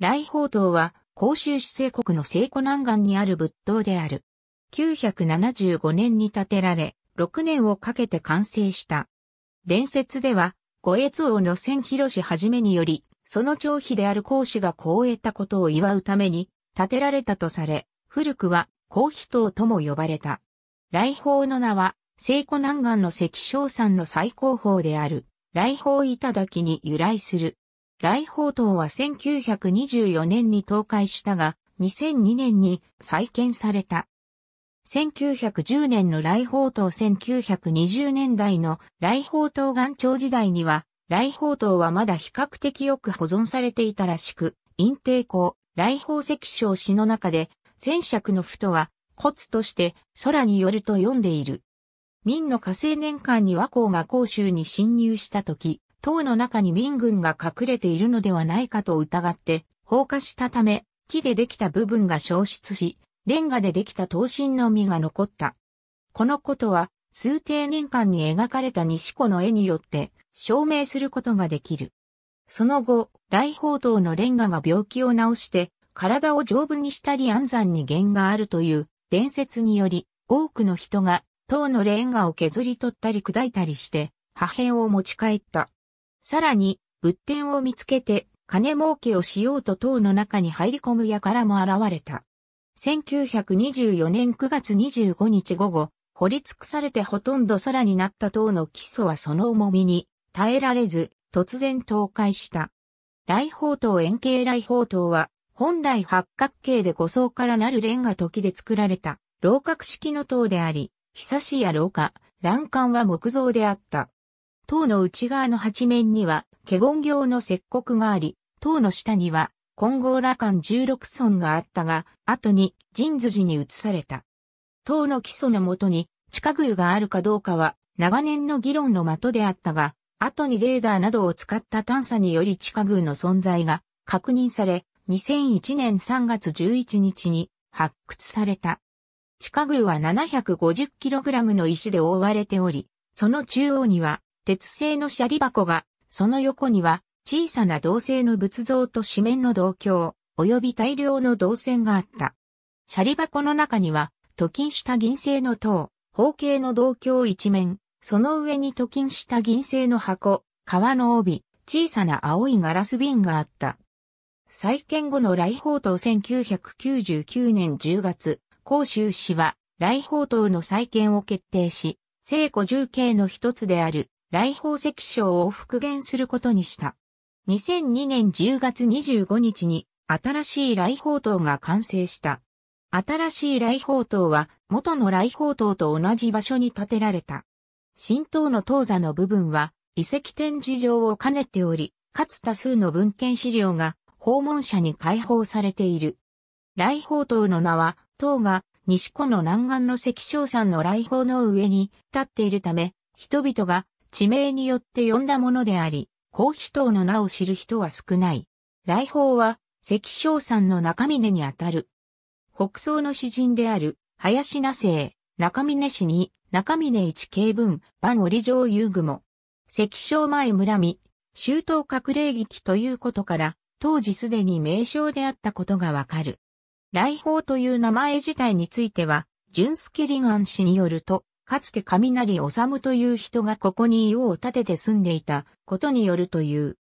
来宝塔は、甲州市西国の西湖南岸にある仏塔である。975年に建てられ、6年をかけて完成した。伝説では、五越王の千広氏はじめにより、その長妃である孔子がこう得たことを祝うために、建てられたとされ、古くは、孔妃塔とも呼ばれた。来宝の名は、西湖南岸の石昇山の最高峰である、来宝頂に由来する。来宝塔は1924年に倒壊したが、2002年に再建された。1910年の来宝塔1920年代の来宝塔岩頂時代には、来宝塔はまだ比較的よく保存されていたらしく、陰帝公、来宝石章詩の中で、戦尺のふとは、コツとして空によると読んでいる。明の火星年間に和光が甲州に侵入した時、塔の中に民軍が隠れているのではないかと疑って放火したため、木でできた部分が消失し、レンガでできた刀身の実が残った。このことは、数定年間に描かれた西湖の絵によって証明することができる。その後、来宝刀のレンガが病気を治して、体を丈夫にしたり安産に源があるという伝説により、多くの人が塔のレンガを削り取ったり砕いたりして、破片を持ち帰った。さらに、物典を見つけて、金儲けをしようと塔の中に入り込む輩も現れた。1924年9月25日午後、掘り尽くされてほとんど空になった塔の基礎はその重みに耐えられず、突然倒壊した。来宝塔円形来宝塔は、本来八角形で五層からなるレンガ時で作られた、楼閣式の塔であり、久しや廊下、欄干は木造であった。塔の内側の八面には、華厳行の石刻があり、塔の下には、金剛羅漢十六尊があったが、後に神寺に移された。塔の基礎のもとに、地下宮があるかどうかは、長年の議論の的であったが、後にレーダーなどを使った探査により地下宮の存在が確認され、2001年3月11日に発掘された。地下宮は 750kg の石で覆われており、その中央には鉄製のシャリ箱が、その横には小さな銅製の仏像と紙面の銅鏡、及び大量の銅線があった。シャリ箱の中には、镀金した銀製の塔、方形の銅鏡一面、その上に镀金した銀製の箱、革の帯、小さな青いガラス瓶があった。再建後の来宝島1999年10月、広州市は来宝島の再建を決定し、聖古重慶の一つである来宝石章を復元することにした。2002年10月25日に新しい来宝塔が完成した。新しい来宝塔は元の来宝塔と同じ場所に建てられた。新塔の塔座の部分は遺跡展示場を兼ねており、かつ多数の文献資料が訪問者に開放されている。来宝塔の名は、塔が西湖の南岸の石章山の来宝の上に立っているため、人々が地名によって呼んだものであり、高秘等の名を知る人は少ない。来訪は、関昌山の中峰にあたる。北宋の詩人である、林那生、中峰氏に、中峰一景文、万折上遊具も、関昌前村見、周東隠れ劇ということから、当時すでに名称であったことがわかる。来訪という名前自体については、純助リ願氏によると、かつて雷治という人がここに家を建てて住んでいたことによるという。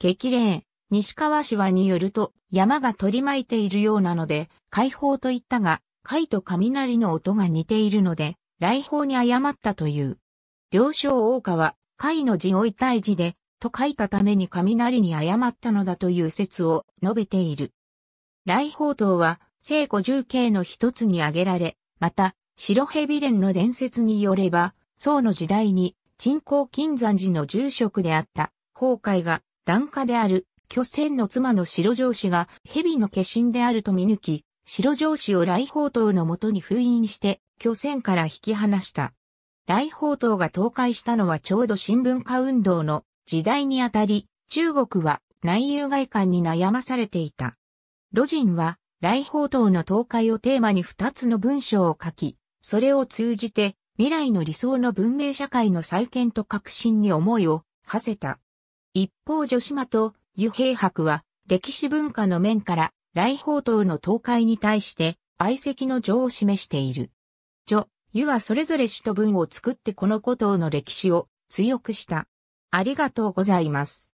激励、西川氏はによると山が取り巻いているようなので、解放と言ったが、貝と雷の音が似ているので、来訪に誤ったという。両将王家は、貝の字を痛体字で、と書いたために雷に誤ったのだという説を述べている。来訪等は、聖古十慶の一つに挙げられ、また、白蛇伝の伝説によれば、宋の時代に、鎮光金山寺の住職であった、崩壊が、檀家である、巨仙の妻の白上司が、蛇の化身であると見抜き、白上司を来宝刀のもとに封印して、巨仙から引き離した。来宝刀が倒壊したのはちょうど新聞化運動の時代にあたり、中国は内遊外観に悩まされていた。魯人は、来宝刀の倒壊をテーマに二つの文章を書き、それを通じて未来の理想の文明社会の再建と革新に思いを馳せた。一方女島と湯平博は歴史文化の面から来宝刀の倒壊に対して愛席の情を示している。女、湯はそれぞれ使と文を作ってこの古刀の歴史を強くした。ありがとうございます。